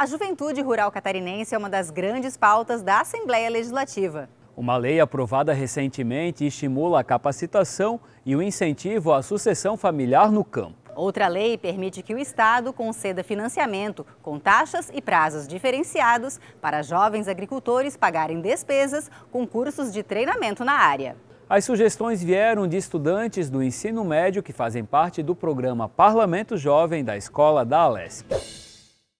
A juventude rural catarinense é uma das grandes pautas da Assembleia Legislativa. Uma lei aprovada recentemente estimula a capacitação e o incentivo à sucessão familiar no campo. Outra lei permite que o Estado conceda financiamento com taxas e prazos diferenciados para jovens agricultores pagarem despesas com cursos de treinamento na área. As sugestões vieram de estudantes do ensino médio que fazem parte do programa Parlamento Jovem da Escola da Alesc.